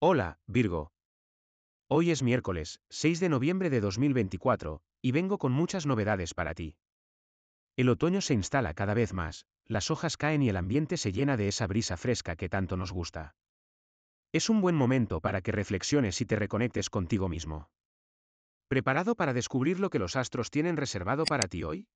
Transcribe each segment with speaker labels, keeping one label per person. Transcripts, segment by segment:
Speaker 1: Hola, Virgo. Hoy es miércoles, 6 de noviembre de 2024, y vengo con muchas novedades para ti. El otoño se instala cada vez más, las hojas caen y el ambiente se llena de esa brisa fresca que tanto nos gusta. Es un buen momento para que reflexiones y te reconectes contigo mismo. ¿Preparado para descubrir lo que los astros tienen reservado para ti hoy?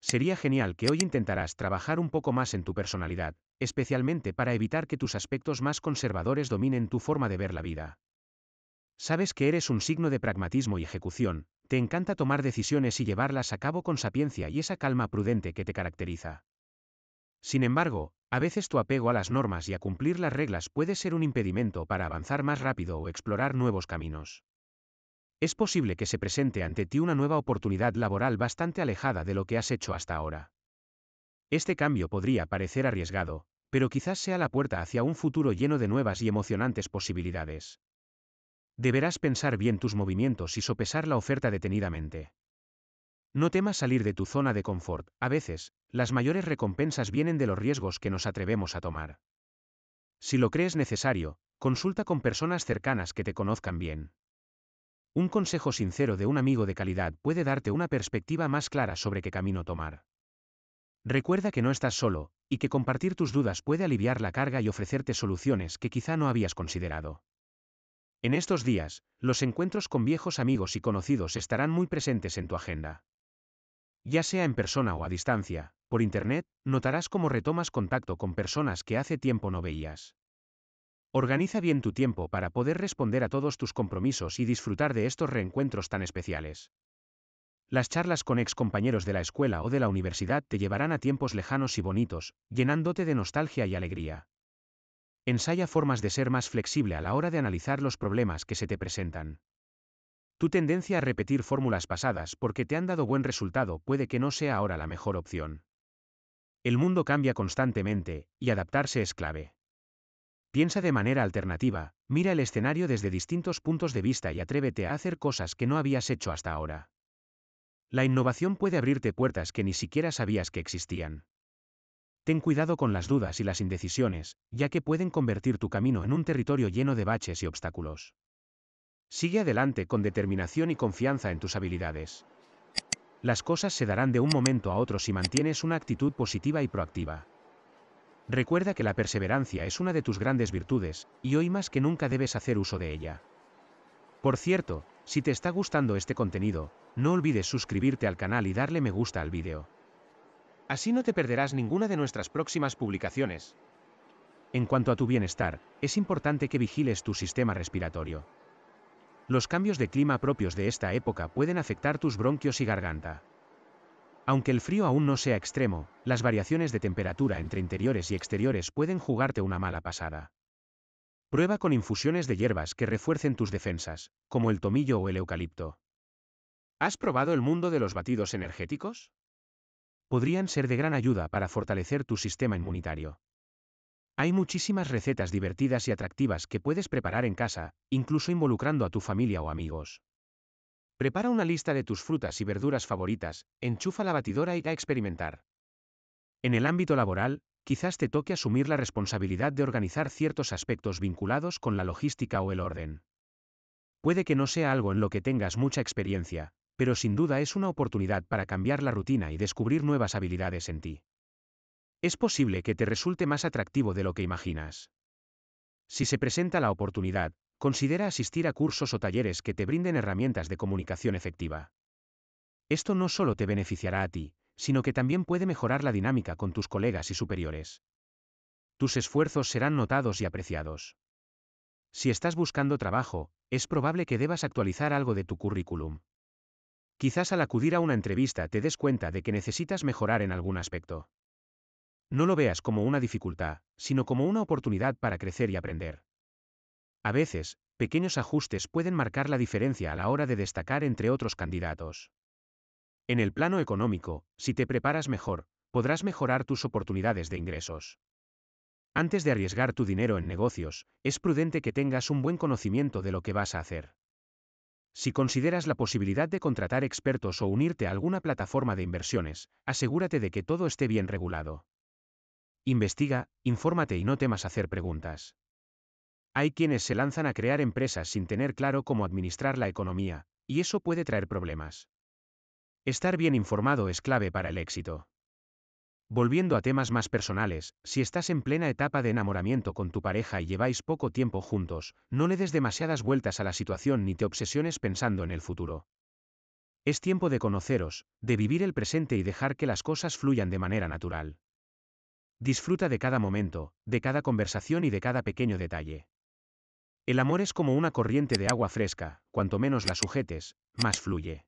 Speaker 1: Sería genial que hoy intentaras trabajar un poco más en tu personalidad, especialmente para evitar que tus aspectos más conservadores dominen tu forma de ver la vida. Sabes que eres un signo de pragmatismo y ejecución, te encanta tomar decisiones y llevarlas a cabo con sapiencia y esa calma prudente que te caracteriza. Sin embargo, a veces tu apego a las normas y a cumplir las reglas puede ser un impedimento para avanzar más rápido o explorar nuevos caminos es posible que se presente ante ti una nueva oportunidad laboral bastante alejada de lo que has hecho hasta ahora. Este cambio podría parecer arriesgado, pero quizás sea la puerta hacia un futuro lleno de nuevas y emocionantes posibilidades. Deberás pensar bien tus movimientos y sopesar la oferta detenidamente. No temas salir de tu zona de confort, a veces, las mayores recompensas vienen de los riesgos que nos atrevemos a tomar. Si lo crees necesario, consulta con personas cercanas que te conozcan bien. Un consejo sincero de un amigo de calidad puede darte una perspectiva más clara sobre qué camino tomar. Recuerda que no estás solo, y que compartir tus dudas puede aliviar la carga y ofrecerte soluciones que quizá no habías considerado. En estos días, los encuentros con viejos amigos y conocidos estarán muy presentes en tu agenda. Ya sea en persona o a distancia, por Internet, notarás cómo retomas contacto con personas que hace tiempo no veías. Organiza bien tu tiempo para poder responder a todos tus compromisos y disfrutar de estos reencuentros tan especiales. Las charlas con excompañeros de la escuela o de la universidad te llevarán a tiempos lejanos y bonitos, llenándote de nostalgia y alegría. Ensaya formas de ser más flexible a la hora de analizar los problemas que se te presentan. Tu tendencia a repetir fórmulas pasadas porque te han dado buen resultado puede que no sea ahora la mejor opción. El mundo cambia constantemente, y adaptarse es clave. Piensa de manera alternativa, mira el escenario desde distintos puntos de vista y atrévete a hacer cosas que no habías hecho hasta ahora. La innovación puede abrirte puertas que ni siquiera sabías que existían. Ten cuidado con las dudas y las indecisiones, ya que pueden convertir tu camino en un territorio lleno de baches y obstáculos. Sigue adelante con determinación y confianza en tus habilidades. Las cosas se darán de un momento a otro si mantienes una actitud positiva y proactiva. Recuerda que la perseverancia es una de tus grandes virtudes, y hoy más que nunca debes hacer uso de ella. Por cierto, si te está gustando este contenido, no olvides suscribirte al canal y darle me gusta al vídeo. Así no te perderás ninguna de nuestras próximas publicaciones. En cuanto a tu bienestar, es importante que vigiles tu sistema respiratorio. Los cambios de clima propios de esta época pueden afectar tus bronquios y garganta. Aunque el frío aún no sea extremo, las variaciones de temperatura entre interiores y exteriores pueden jugarte una mala pasada. Prueba con infusiones de hierbas que refuercen tus defensas, como el tomillo o el eucalipto. ¿Has probado el mundo de los batidos energéticos? Podrían ser de gran ayuda para fortalecer tu sistema inmunitario. Hay muchísimas recetas divertidas y atractivas que puedes preparar en casa, incluso involucrando a tu familia o amigos. Prepara una lista de tus frutas y verduras favoritas, enchufa la batidora y a experimentar. En el ámbito laboral, quizás te toque asumir la responsabilidad de organizar ciertos aspectos vinculados con la logística o el orden. Puede que no sea algo en lo que tengas mucha experiencia, pero sin duda es una oportunidad para cambiar la rutina y descubrir nuevas habilidades en ti. Es posible que te resulte más atractivo de lo que imaginas. Si se presenta la oportunidad, Considera asistir a cursos o talleres que te brinden herramientas de comunicación efectiva. Esto no solo te beneficiará a ti, sino que también puede mejorar la dinámica con tus colegas y superiores. Tus esfuerzos serán notados y apreciados. Si estás buscando trabajo, es probable que debas actualizar algo de tu currículum. Quizás al acudir a una entrevista te des cuenta de que necesitas mejorar en algún aspecto. No lo veas como una dificultad, sino como una oportunidad para crecer y aprender. A veces, pequeños ajustes pueden marcar la diferencia a la hora de destacar entre otros candidatos. En el plano económico, si te preparas mejor, podrás mejorar tus oportunidades de ingresos. Antes de arriesgar tu dinero en negocios, es prudente que tengas un buen conocimiento de lo que vas a hacer. Si consideras la posibilidad de contratar expertos o unirte a alguna plataforma de inversiones, asegúrate de que todo esté bien regulado. Investiga, infórmate y no temas hacer preguntas. Hay quienes se lanzan a crear empresas sin tener claro cómo administrar la economía, y eso puede traer problemas. Estar bien informado es clave para el éxito. Volviendo a temas más personales, si estás en plena etapa de enamoramiento con tu pareja y lleváis poco tiempo juntos, no le des demasiadas vueltas a la situación ni te obsesiones pensando en el futuro. Es tiempo de conoceros, de vivir el presente y dejar que las cosas fluyan de manera natural. Disfruta de cada momento, de cada conversación y de cada pequeño detalle. El amor es como una corriente de agua fresca, cuanto menos la sujetes, más fluye.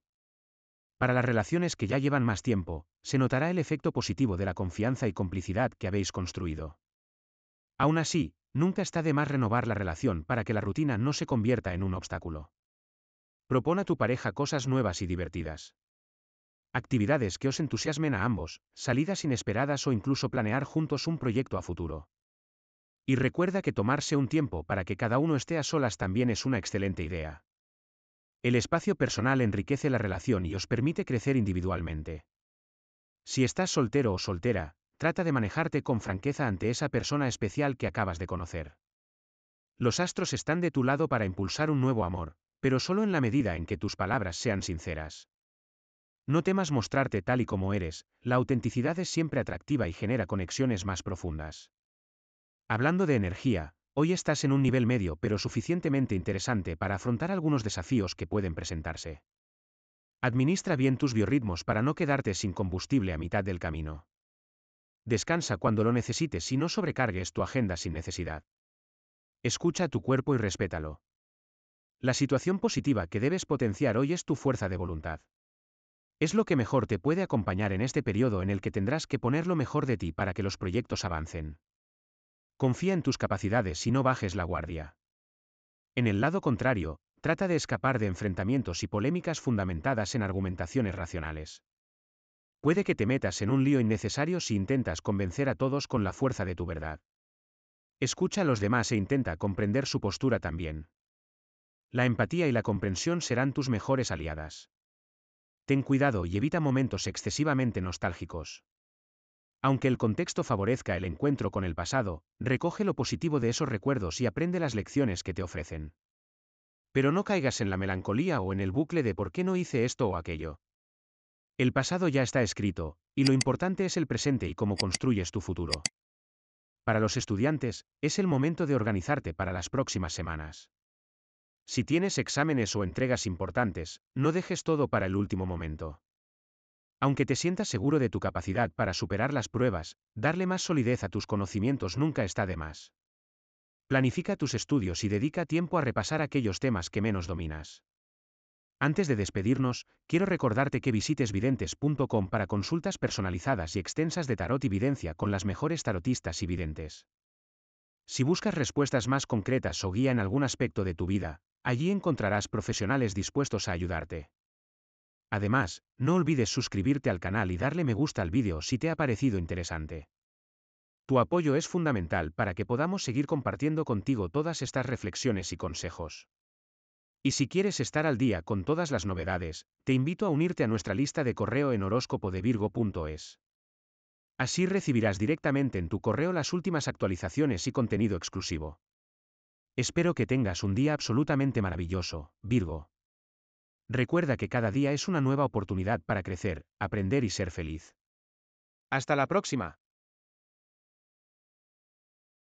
Speaker 1: Para las relaciones que ya llevan más tiempo, se notará el efecto positivo de la confianza y complicidad que habéis construido. Aún así, nunca está de más renovar la relación para que la rutina no se convierta en un obstáculo. Propon a tu pareja cosas nuevas y divertidas. Actividades que os entusiasmen a ambos, salidas inesperadas o incluso planear juntos un proyecto a futuro. Y recuerda que tomarse un tiempo para que cada uno esté a solas también es una excelente idea. El espacio personal enriquece la relación y os permite crecer individualmente. Si estás soltero o soltera, trata de manejarte con franqueza ante esa persona especial que acabas de conocer. Los astros están de tu lado para impulsar un nuevo amor, pero solo en la medida en que tus palabras sean sinceras. No temas mostrarte tal y como eres, la autenticidad es siempre atractiva y genera conexiones más profundas. Hablando de energía, hoy estás en un nivel medio pero suficientemente interesante para afrontar algunos desafíos que pueden presentarse. Administra bien tus biorritmos para no quedarte sin combustible a mitad del camino. Descansa cuando lo necesites y no sobrecargues tu agenda sin necesidad. Escucha a tu cuerpo y respétalo. La situación positiva que debes potenciar hoy es tu fuerza de voluntad. Es lo que mejor te puede acompañar en este periodo en el que tendrás que poner lo mejor de ti para que los proyectos avancen. Confía en tus capacidades y no bajes la guardia. En el lado contrario, trata de escapar de enfrentamientos y polémicas fundamentadas en argumentaciones racionales. Puede que te metas en un lío innecesario si intentas convencer a todos con la fuerza de tu verdad. Escucha a los demás e intenta comprender su postura también. La empatía y la comprensión serán tus mejores aliadas. Ten cuidado y evita momentos excesivamente nostálgicos. Aunque el contexto favorezca el encuentro con el pasado, recoge lo positivo de esos recuerdos y aprende las lecciones que te ofrecen. Pero no caigas en la melancolía o en el bucle de por qué no hice esto o aquello. El pasado ya está escrito, y lo importante es el presente y cómo construyes tu futuro. Para los estudiantes, es el momento de organizarte para las próximas semanas. Si tienes exámenes o entregas importantes, no dejes todo para el último momento. Aunque te sientas seguro de tu capacidad para superar las pruebas, darle más solidez a tus conocimientos nunca está de más. Planifica tus estudios y dedica tiempo a repasar aquellos temas que menos dominas. Antes de despedirnos, quiero recordarte que visites videntes.com para consultas personalizadas y extensas de tarot y videncia con las mejores tarotistas y videntes. Si buscas respuestas más concretas o guía en algún aspecto de tu vida, allí encontrarás profesionales dispuestos a ayudarte. Además, no olvides suscribirte al canal y darle me gusta al vídeo si te ha parecido interesante. Tu apoyo es fundamental para que podamos seguir compartiendo contigo todas estas reflexiones y consejos. Y si quieres estar al día con todas las novedades, te invito a unirte a nuestra lista de correo en horóscopodevirgo.es. Así recibirás directamente en tu correo las últimas actualizaciones y contenido exclusivo. Espero que tengas un día absolutamente maravilloso, Virgo. Recuerda que cada día es una nueva oportunidad para crecer, aprender y ser feliz. Hasta la próxima.